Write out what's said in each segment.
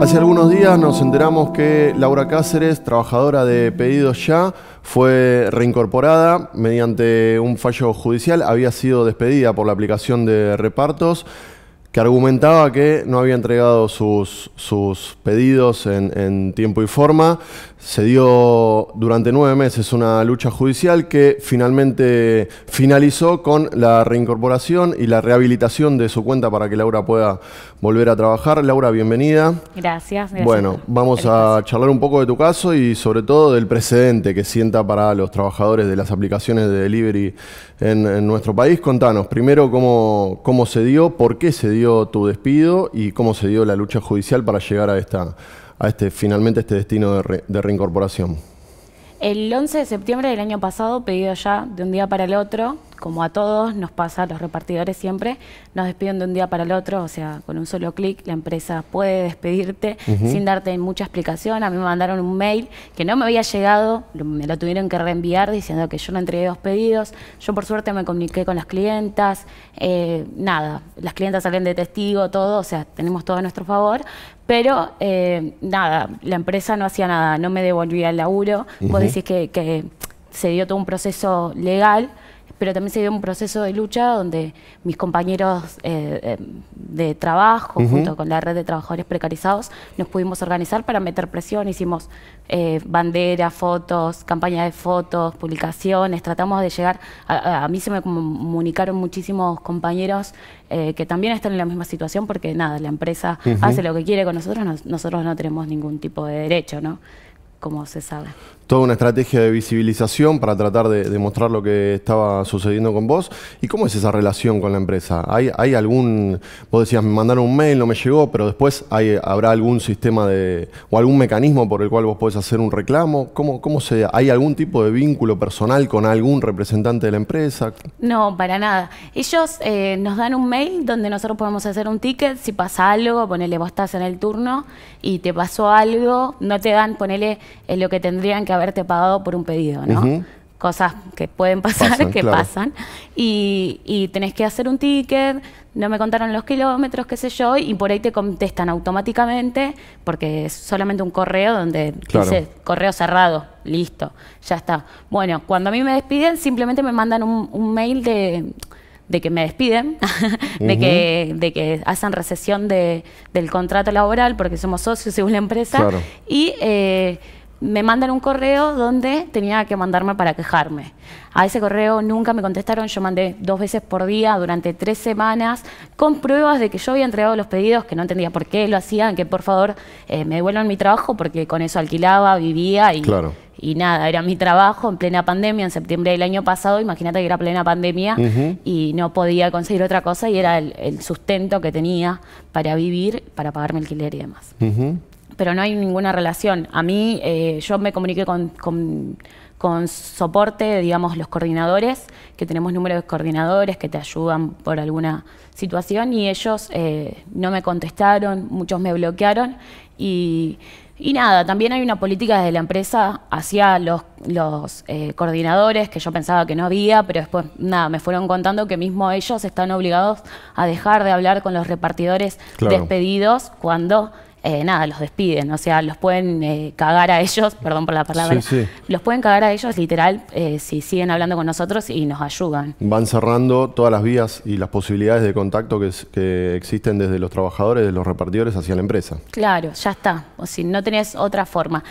Hace algunos días nos enteramos que Laura Cáceres, trabajadora de Pedidos Ya, fue reincorporada mediante un fallo judicial. Había sido despedida por la aplicación de repartos que argumentaba que no había entregado sus, pedidos en, en tiempo y forma. Se dio durante nueve meses una lucha judicial que finalmente finalizó con la reincorporación y la rehabilitación de su cuenta para que Laura pueda volver a trabajar. Laura, bienvenida. Gracias. gracias bueno, vamos a charlar un poco de tu caso y sobre todo del precedente que sienta para los trabajadores de las aplicaciones de delivery en, nuestro país. Contanos primero cómo, cómo se dio, por qué se dio tu despido y cómo se dio la lucha judicial para llegar a esta a este, finalmente este destino de, de reincorporación? El 11 de septiembre del año pasado, pedido ya de un día para el otro, como a todos nos pasa, los repartidores siempre, nos despiden de un día para el otro, o sea, con un solo clic la empresa puede despedirte sin darte mucha explicación. A mí me mandaron un mail que no me había llegado, me lo tuvieron que reenviar diciendo que yo no entregué dos pedidos. Yo por suerte me comuniqué con las clientas, eh, nada, las clientas salen de testigo, todo, o sea, tenemos todo a nuestro favor, pero eh, nada, la empresa no hacía nada, no me devolvía el laburo. Vos decís que se dio todo un proceso legal, pero también se dio un proceso de lucha donde mis compañeros eh, eh, de trabajo, junto con la red de trabajadores precarizados, nos pudimos organizar para meter presión. Hicimos eh, banderas, fotos, campañas de fotos, publicaciones, tratamos de llegar. A, mí se me comunicaron muchísimos compañeros eh, que también están en la misma situación porque nada, la empresa hace lo que quiere con nosotros, nosotros no tenemos ningún tipo de derecho, ¿no? como se sabe. Toda una estrategia de visibilización para tratar de, demostrar lo que estaba sucediendo con vos. ¿Y cómo es esa relación con la empresa? ¿Hay, hay algún, vos decías, me mandaron un mail, no me llegó, pero después hay, habrá algún sistema de, o algún mecanismo por el cual vos podés hacer un reclamo? ¿Cómo, cómo se, ¿Hay algún tipo de vínculo personal con algún representante de la empresa? No, para nada. Ellos eh, nos dan un mail donde nosotros podemos hacer un ticket, si pasa algo, ponele vos estás en el turno y te pasó algo, no te dan, ponele es lo que tendrían que haberte pagado por un pedido, ¿no? Cosas que pueden pasar, que pasan. Y, tenés que hacer un ticket, no me contaron los kilómetros, qué sé yo, y por ahí te contestan automáticamente, porque es solamente un correo donde dice correo cerrado, listo, ya está. Bueno, cuando a mí me despiden, simplemente me mandan un, mail de, de que me despiden, de, que, de que hacen recesión del contrato laboral, porque somos socios según la empresa, y... Eh, me mandan un correo donde tenía que mandarme para quejarme. A ese correo nunca me contestaron, yo mandé dos veces por día durante tres semanas con pruebas de que yo había entregado los pedidos, que no entendía por qué lo hacían, que por favor eh, me devuelvan mi trabajo porque con eso alquilaba, vivía y, nada, era mi trabajo en plena pandemia, en septiembre del año pasado, imagínate que era plena pandemia y no podía conseguir otra cosa y era el, sustento que tenía para vivir, para pagar mi alquiler y demás pero no hay ninguna relación. A mí, eh, yo me comuniqué con, con, con, soporte, digamos, los coordinadores, que tenemos número de coordinadores que te ayudan por alguna situación y ellos eh, no me contestaron, muchos me bloquearon y, y, nada, también hay una política desde la empresa hacia los, los eh, coordinadores que yo pensaba que no había, pero después nada, me fueron contando que mismo ellos están obligados a dejar de hablar con los repartidores despedidos cuando eh, nada, los despiden, o sea, los pueden eh, cagar a ellos, perdón por la palabra, los pueden cagar a ellos literal eh, si siguen hablando con nosotros y nos ayudan. Van cerrando todas las vías y las posibilidades de contacto que, existen desde los trabajadores, de los repartidores hacia la empresa. Claro, ya está, o si no tenés otra forma.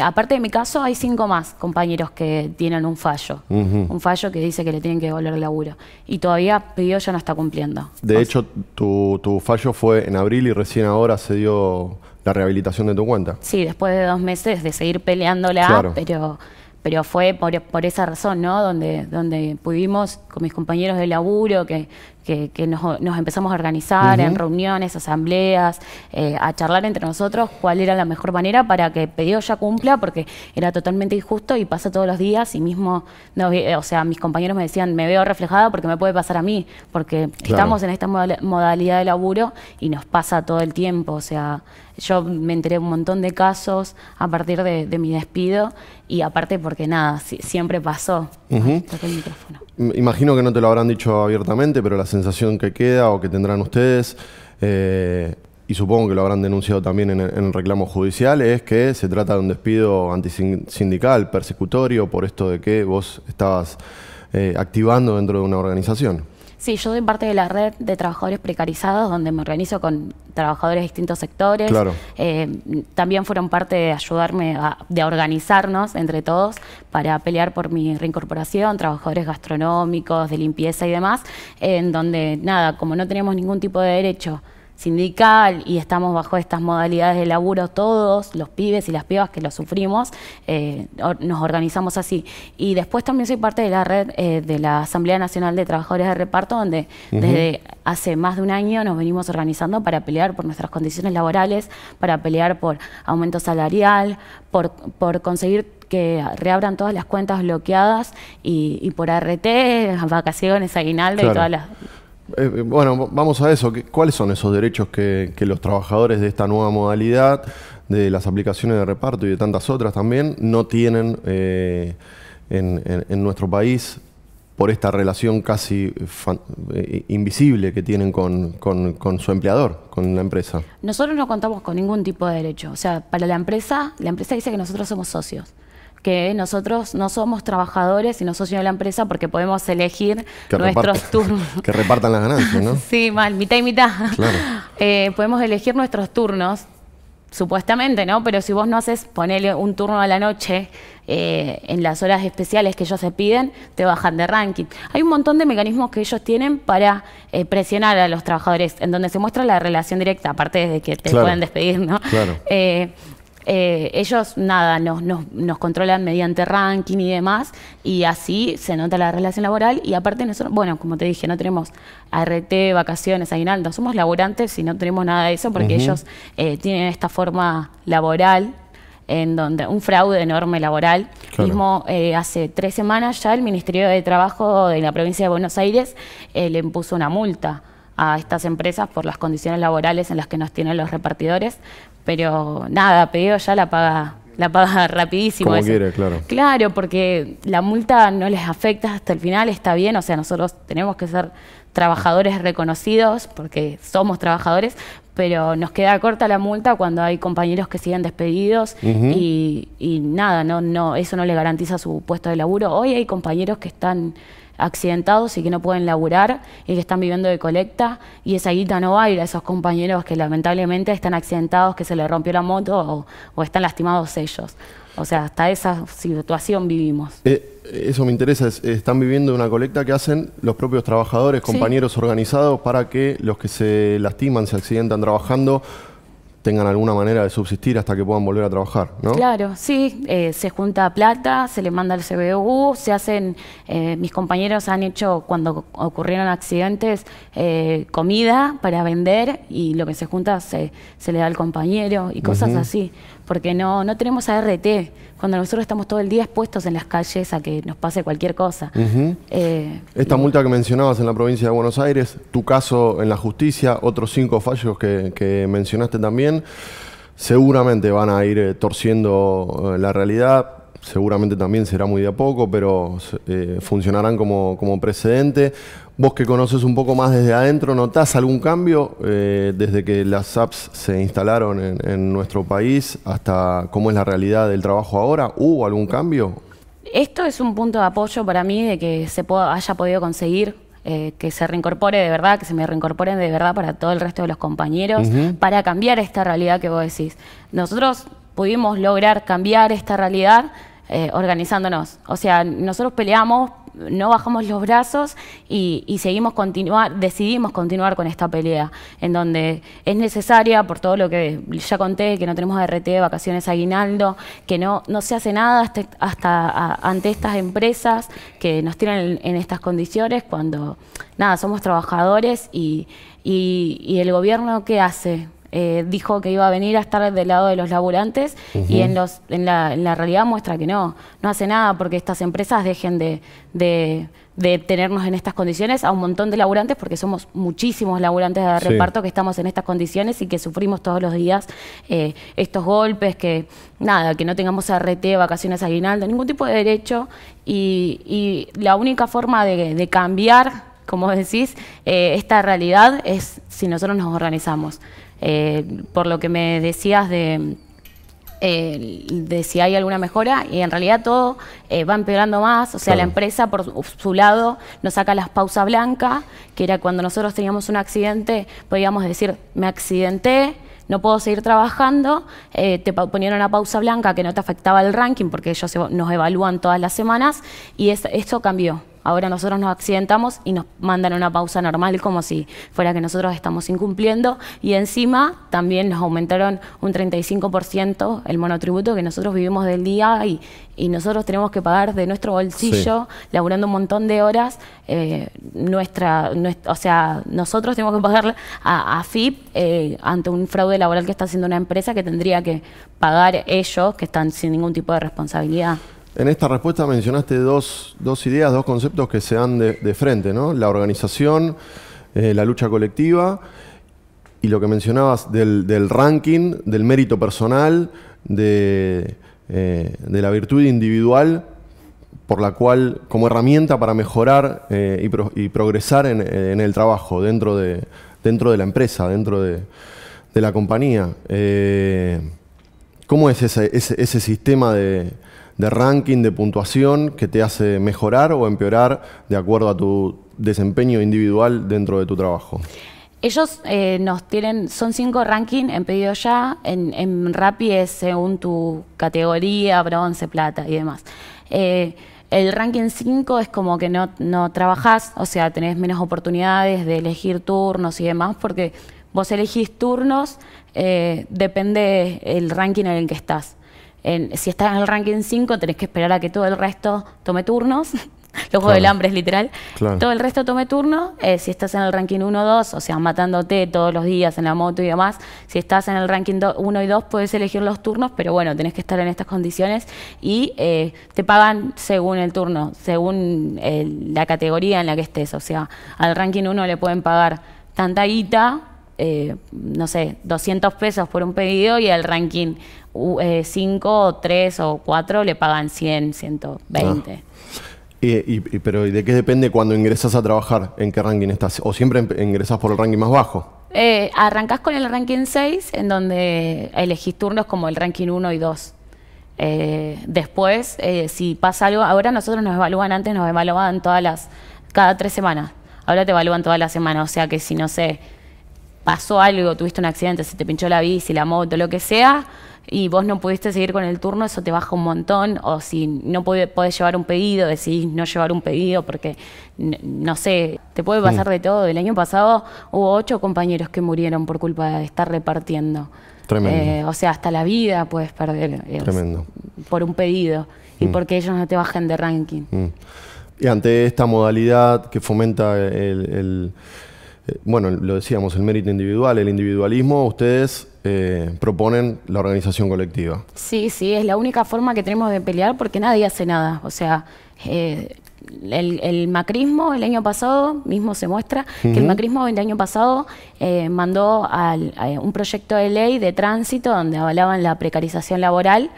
aparte de mi caso, hay cinco más compañeros que tienen un fallo, un fallo que dice que le tienen que devolver el laburo y todavía pidió ya no está cumpliendo. De hecho, tu, tu fallo fue en abril y recién ahora se dio la rehabilitación de tu cuenta. Sí, después de dos meses de seguir peleándola, pero pero fue por, por, esa razón, ¿no? Donde, donde pudimos, con mis compañeros de laburo, que que, nos, empezamos a organizar en reuniones, asambleas, eh, a charlar entre nosotros cuál era la mejor manera para que pedido ya cumpla, porque era totalmente injusto y pasa todos los días y mismo, eh, o sea, mis compañeros me decían, me veo reflejada porque me puede pasar a mí, porque estamos en esta modalidad de laburo y nos pasa todo el tiempo, o sea, yo me enteré un montón de casos a partir de, mi despido y aparte porque nada, siempre pasó. el micrófono imagino que no te lo habrán dicho abiertamente, pero la sensación que queda o que tendrán ustedes, eh, y supongo que lo habrán denunciado también en, en, el reclamo judicial, es que se trata de un despido antisindical, persecutorio, por esto de que vos estabas eh, activando dentro de una organización. Sí, yo soy parte de la red de trabajadores precarizados, donde me organizo con trabajadores de distintos sectores. Claro. Eh, también fueron parte de ayudarme, a, de organizarnos entre todos para pelear por mi reincorporación, trabajadores gastronómicos, de limpieza y demás, en donde, nada, como no tenemos ningún tipo de derecho sindical y estamos bajo estas modalidades de laburo todos, los pibes y las pibas que lo sufrimos, eh, nos organizamos así. Y después también soy parte de la red eh, de la Asamblea Nacional de Trabajadores de Reparto, donde desde hace más de un año nos venimos organizando para pelear por nuestras condiciones laborales, para pelear por aumento salarial, por, por conseguir que reabran todas las cuentas bloqueadas y, y por ART, vacaciones, aguinaldo y todas las... Eh, eh, bueno, vamos a eso. ¿Cuáles son esos derechos que, los trabajadores de esta nueva modalidad, de las aplicaciones de reparto y de tantas otras también, no tienen eh, en, nuestro país por esta relación casi invisible que tienen con, con, su empleador, con la empresa? Nosotros no contamos con ningún tipo de derecho. O sea, para la empresa, la empresa dice que nosotros somos socios que nosotros no somos trabajadores y no socios de la empresa porque podemos elegir nuestros turnos. Que repartan las ganancias, ¿no? sí, mal, mitad y mitad. Claro. Eh, podemos elegir nuestros turnos, supuestamente, ¿no? Pero si vos no haces, ponele un turno a la noche eh, en las horas especiales que ellos se piden, te bajan de ranking. Hay un montón de mecanismos que ellos tienen para eh, presionar a los trabajadores, en donde se muestra la relación directa, aparte de que te pueden despedir, ¿no? Claro. Eh, ellos, nada, nos, nos, controlan mediante ranking y demás, y así se nota la relación laboral. Y aparte, nosotros, bueno, como te dije, no tenemos ART, vacaciones, aguinaldo, somos laburantes y no tenemos nada de eso porque ellos eh, tienen esta forma laboral en donde un fraude enorme laboral. Mismo eh, hace tres semanas ya el Ministerio de Trabajo de la provincia de Buenos Aires le impuso una multa a estas empresas por las condiciones laborales en las que nos tienen los repartidores, pero nada, pedido ya la paga la paga rapidísimo. claro. Claro, porque la multa no les afecta hasta el final, está bien, o sea, nosotros tenemos que ser trabajadores reconocidos, porque somos trabajadores, pero nos queda corta la multa cuando hay compañeros que siguen despedidos y, y, nada, no, no, eso no le garantiza su puesto de laburo. Hoy hay compañeros que están accidentados y que no pueden laburar y que están viviendo de colecta y esa guita no va a ir a esos compañeros que lamentablemente están accidentados, que se les rompió la moto o, están lastimados ellos. O sea, hasta esa situación vivimos. Eh, eso me interesa, están viviendo una colecta que hacen los propios trabajadores, compañeros organizados, para que los que se lastiman, se accidentan trabajando, tengan alguna manera de subsistir hasta que puedan volver a trabajar, ¿no? Claro, sí, eh, se junta plata, se le manda al CBU, se hacen, eh, mis compañeros han hecho cuando ocurrieron accidentes eh, comida para vender y lo que se junta se, se le da al compañero y cosas así, porque no, no tenemos ART, cuando nosotros estamos todo el día expuestos en las calles a que nos pase cualquier cosa. Esta multa que mencionabas en la provincia de Buenos Aires, tu caso en la justicia, otros cinco fallos que mencionaste también, Seguramente van a ir eh, torciendo eh, la realidad, seguramente también será muy de a poco, pero eh, funcionarán como, como, precedente. Vos que conoces un poco más desde adentro, ¿notás algún cambio desde que las apps se instalaron en, nuestro país hasta cómo es la realidad del trabajo ahora? ¿Hubo algún cambio? Esto es un punto de apoyo para mí de que se haya podido conseguir eh, que se reincorpore de verdad, que se me reincorpore de verdad para todo el resto de los compañeros, para cambiar esta realidad que vos decís. Nosotros pudimos lograr cambiar esta realidad eh, organizándonos. O sea, nosotros peleamos, no bajamos los brazos y, seguimos continuar, decidimos continuar con esta pelea, en donde es necesaria, por todo lo que ya conté, que no tenemos RT, vacaciones aguinaldo, que no, no se hace nada hasta, ante estas empresas que nos tienen en, estas condiciones cuando, nada, somos trabajadores y, y el gobierno, ¿qué hace? Eh, dijo que iba a venir a estar del lado de los laburantes y en, los, en la, realidad muestra que no, no hace nada porque estas empresas dejen de, tenernos en estas condiciones a un montón de laburantes porque somos muchísimos laburantes de reparto que estamos en estas condiciones y que sufrimos todos los días eh, estos golpes, que nada, que no tengamos RT, vacaciones aguinaldo, ningún tipo de derecho y, la única forma de, cambiar como decís, eh, esta realidad es si nosotros nos organizamos. Eh, por lo que me decías eh, de, si hay alguna mejora y en realidad todo eh, va empeorando más, o sea, la empresa por su, lado nos saca las pausas blancas, que era cuando nosotros teníamos un accidente, podíamos decir, me accidenté, no puedo seguir trabajando, te ponían una pausa blanca que no te afectaba el ranking porque ellos nos evalúan todas las semanas y es, esto cambió. Ahora nosotros nos accidentamos y nos mandan una pausa normal como si fuera que nosotros estamos incumpliendo y encima también nos aumentaron un 35% el monotributo que nosotros vivimos del día y, nosotros tenemos que pagar de nuestro bolsillo, laburando un montón de horas, eh, nuestra, o sea, nosotros tenemos que pagar a, a FIP eh, ante un fraude laboral que está haciendo una empresa que tendría que pagar ellos, que están sin ningún tipo de responsabilidad. En esta respuesta mencionaste dos, ideas, dos conceptos que se dan de, frente, ¿no? La organización, eh, la lucha colectiva y lo que mencionabas del, ranking, del mérito personal, eh, de, la virtud individual, por la cual, como herramienta para mejorar eh, y, progresar en, el trabajo, dentro de, dentro de la empresa, dentro de, la compañía. ¿Cómo es ese sistema de de ranking, de puntuación, que te hace mejorar o empeorar de acuerdo a tu desempeño individual dentro de tu trabajo. Ellos eh, nos tienen, son cinco rankings en pedido ya, en, en según tu categoría, bronce, plata y demás. Eh, el ranking 5 es como que no, no trabajás, o sea, tenés menos oportunidades de elegir turnos y demás, porque vos elegís turnos, eh, depende el ranking en el que estás. En, si estás en el ranking 5, tenés que esperar a que todo el resto tome turnos. Los juego del Hambre es literal. Todo el resto tome turno. Eh, si estás en el ranking 1 o 2, o sea, matándote todos los días en la moto y demás, si estás en el ranking 1 y 2, puedes elegir los turnos, pero bueno, tenés que estar en estas condiciones y eh, te pagan según el turno, según eh, la categoría en la que estés. O sea, al ranking 1 le pueden pagar tanta guita eh, no sé, 200 pesos por un pedido y el ranking 5, 3 eh, o 4 le pagan 100, 120. Ah. Eh, y, pero de qué depende cuando ingresas a trabajar? ¿En qué ranking estás? ¿O siempre em, ingresas por el ranking más bajo? Eh, arrancás con el ranking 6, en donde elegís turnos como el ranking 1 y 2. después, si pasa algo, ahora nosotros nos evalúan antes, nos evaluaban todas las, cada tres semanas. Ahora te evalúan todas las semanas, o sea que si no sé, pasó algo, tuviste un accidente, se te pinchó la bici, la moto, lo que sea, y vos no pudiste seguir con el turno, eso te baja un montón, o si no podés llevar un pedido, decidís no llevar un pedido porque, no sé, te puede pasar mm. de todo. El año pasado hubo ocho compañeros que murieron por culpa de estar repartiendo. Tremendo. Eh, o sea, hasta la vida puedes perder Tremendo. por un pedido y mm. porque ellos no te bajen de ranking. Mm. Y ante esta modalidad que fomenta el eh, bueno, lo decíamos, el mérito individual, el individualismo, ustedes eh, proponen la organización colectiva. Sí, sí, es la única forma que tenemos de pelear porque nadie hace nada. O sea, eh, el, macrismo el año pasado, mismo se muestra, que el macrismo el año pasado mandó un proyecto de ley de tránsito donde avalaban la precarización laboral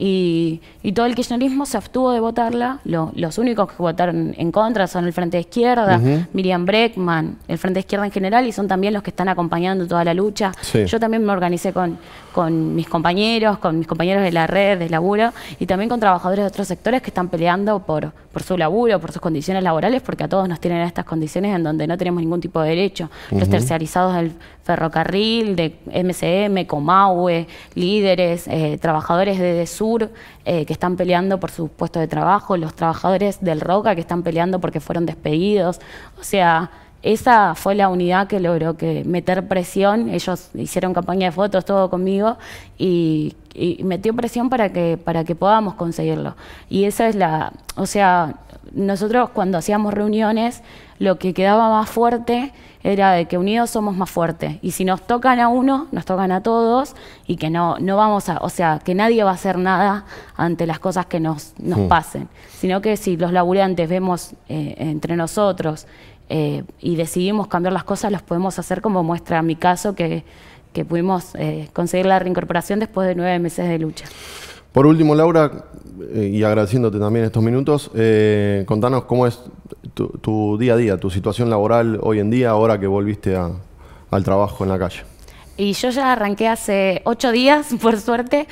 y, todo el kirchnerismo se abstuvo de votarla. los únicos que votaron en contra son el Frente de Izquierda, Miriam Breckman, el Frente de Izquierda en general, y son también los que están acompañando toda la lucha. Yo también me organicé con, con mis compañeros, con mis compañeros de la red, de laburo, y también con trabajadores de otros sectores que están peleando por, por su laburo, por sus condiciones laborales, porque a todos nos tienen estas condiciones en donde no tenemos ningún tipo de derecho. Los terciarizados del ferrocarril, de MCM, Comahue, líderes, eh, trabajadores de Sur, eh, que están peleando por su puesto de trabajo, los trabajadores del Roca que están peleando porque fueron despedidos. O sea, esa fue la unidad que logró que meter presión, ellos hicieron campaña de fotos, todo conmigo, y, metió presión para que, para que podamos conseguirlo. Y esa es la, o sea, nosotros cuando hacíamos reuniones, lo que quedaba más fuerte era de que unidos somos más fuertes. Y si nos tocan a uno, nos tocan a todos, y que no, no vamos a, o sea, que nadie va a hacer nada ante las cosas que nos, nos mm. pasen. Sino que si los laburantes vemos eh, entre nosotros eh, y decidimos cambiar las cosas, las podemos hacer como muestra mi caso, que, pudimos eh, conseguir la reincorporación después de nueve meses de lucha. Por último, Laura, eh, y agradeciéndote también estos minutos, contanos cómo es tu, día a día, tu situación laboral hoy en día, ahora que volviste al trabajo en la calle. Y yo ya arranqué hace ocho días, por suerte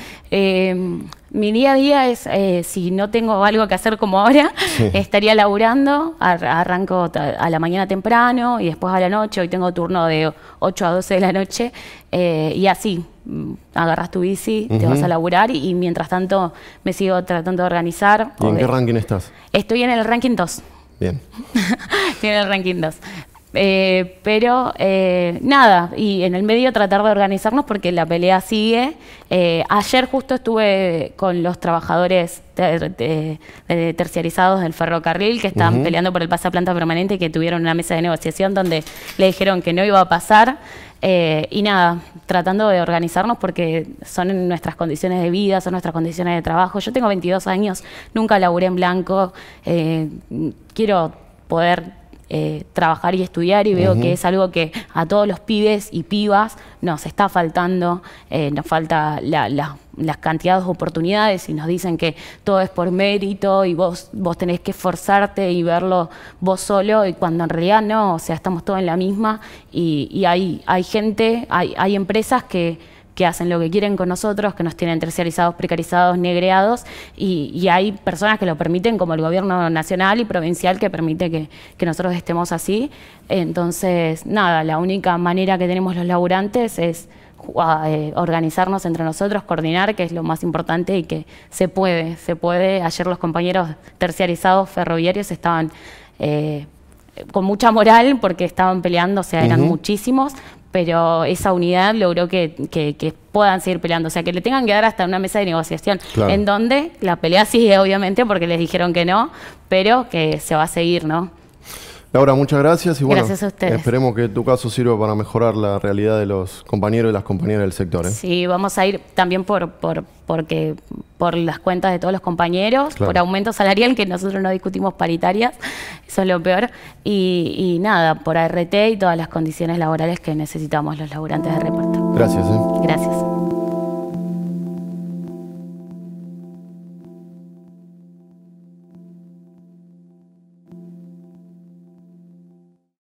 mi día a día es, eh, si no tengo algo que hacer como ahora, estaría laburando, arranco a la mañana temprano y después a la noche, hoy tengo turno de 8 a 12 de la noche, eh, y así, mm, agarras tu bici, te vas a laburar y, mientras tanto me sigo tratando de organizar. ¿Y en qué ranking estás? Estoy en el ranking 2. Bien. Estoy en el ranking 2. Eh, pero eh, nada, y en el medio tratar de organizarnos porque la pelea sigue. Eh, ayer justo estuve con los trabajadores terciarizados del ferrocarril que están peleando por el pase a planta permanente y que tuvieron una mesa de negociación donde le dijeron que no iba a pasar. y nada, tratando de organizarnos porque son nuestras condiciones de vida, son nuestras condiciones de trabajo. Yo tengo 22 años, nunca laburé en blanco, quiero poder eh, trabajar y estudiar y veo que es algo que a todos los pibes y pibas nos está faltando, eh, nos falta la, las cantidades de oportunidades y nos dicen que todo es por mérito y vos, vos tenés que esforzarte y verlo vos solo y cuando en realidad no, o sea, estamos todos en la misma y, y hay, gente, hay empresas que que hacen lo que quieren con nosotros, que nos tienen terciarizados, precarizados, negreados, y, hay personas que lo permiten, como el gobierno nacional y provincial, que permite que, nosotros estemos así. Entonces, nada, la única manera que tenemos los laburantes es ah, eh, organizarnos entre nosotros, coordinar, que es lo más importante y que se puede, se puede. Ayer los compañeros terciarizados ferroviarios estaban eh, con mucha moral porque estaban peleando, o sea, eran muchísimos, pero esa unidad logró que, puedan seguir peleando, o sea, que le tengan que dar hasta una mesa de negociación, en donde la pelea sigue obviamente porque les dijeron que no, pero que se va a seguir, ¿no? Laura, muchas gracias y bueno, esperemos que tu caso sirva para mejorar la realidad de los compañeros y las compañeras del sector. ¿eh? Sí, vamos a ir también por, por, porque, por las cuentas de todos los compañeros, por aumento salarial, que nosotros no discutimos paritarias, eso es lo peor, y, y, nada, por ART y todas las condiciones laborales que necesitamos los laburantes de reparto. Gracias. ¿eh? Gracias.